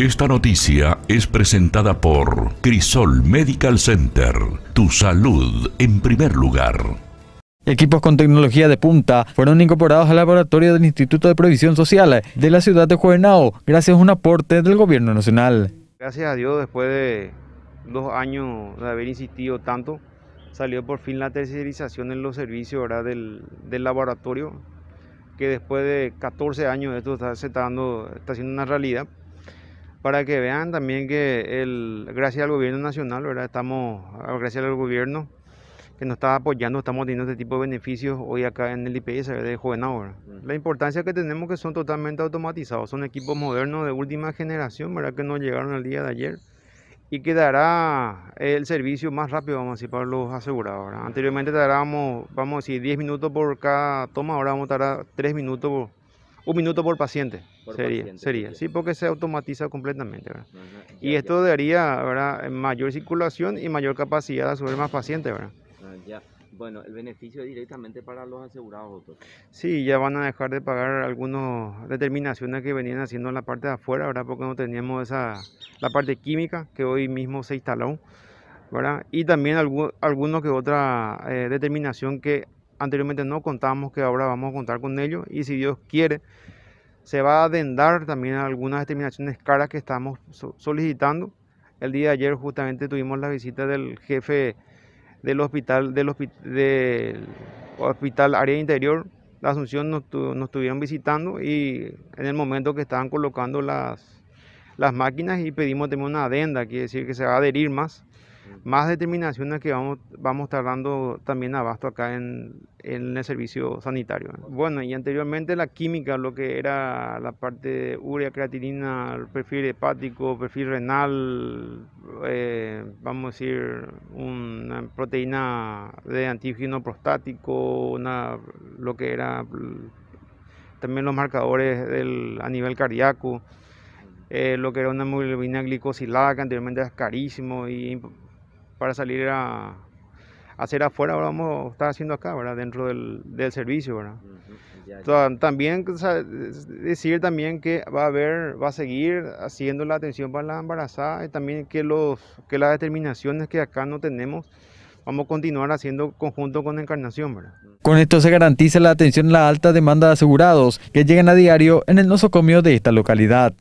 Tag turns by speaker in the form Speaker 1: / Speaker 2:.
Speaker 1: Esta noticia es presentada por Crisol Medical Center. Tu salud en primer lugar. Equipos con tecnología de punta fueron incorporados al laboratorio del Instituto de Previsión Social de la ciudad de Juvenao, gracias a un aporte del Gobierno Nacional. Gracias a Dios, después de dos años de haber insistido tanto, salió por fin la tercerización en los servicios Del, laboratorio, que después de 14 años esto está, está siendo una realidad para que vean también que el, gracias al gobierno nacional, ¿verdad? Estamos, ah, gracias al gobierno que nos está apoyando, estamos teniendo este tipo de beneficios hoy acá en el IPS de Joven Ahora. La importancia que tenemos que son totalmente automatizados, son equipos modernos de última generación, ¿verdad? Que nos llegaron al día de ayer y que dará el servicio más rápido, vamos a decir, para los asegurados. Anteriormente tardábamos, vamos a decir, 10 minutos por cada toma, ahora vamos a tardar 3 minutos un minuto por paciente. sería, sería. Sí, porque se automatiza completamente. y esto daría mayor circulación y mayor capacidad de absorber más pacientes. ¿verdad? Ah, ya. Bueno, el beneficio directamente para los asegurados, doctor. Sí, ya van a dejar de pagar algunas determinaciones que venían haciendo en la parte de afuera, ¿verdad? Porque no teníamos esa, la parte química que hoy mismo se instaló, ¿verdad? Y también algunos que otra eh, determinación que anteriormente no contábamos, que ahora vamos a contar con ellos Y si Dios quiere, se va a adendar también algunas determinaciones caras que estamos solicitando. El día de ayer justamente tuvimos la visita del jefe del hospital del, hospital área interior la Asunción nos, estuvieron visitando y en el momento que estaban colocando las, las máquinas y pedimos también una adenda, quiere decir que se va a adherir más más determinaciones que vamos, vamos a también abasto acá en, el servicio sanitario. Bueno, y anteriormente la química, lo que era la parte de urea, creatinina, perfil hepático, perfil renal, eh, vamos a decir, una proteína de antígeno prostático, una, lo que era también los marcadores del, a nivel cardíaco. Eh, lo que era una hemoglobina glicosilada, que anteriormente era carísimo y para salir a hacer afuera, ahora vamos a estar haciendo acá, ¿verdad? Dentro del, servicio, ¿verdad? También decir también que va a haber, va a seguir haciendo la atención para las embarazadas y también que, los, que las determinaciones que acá no tenemos vamos a continuar haciendo conjunto con Encarnación. ¿verdad? Con esto se garantiza la atención a la alta demanda de asegurados que llegan a diario en el nosocomio de esta localidad.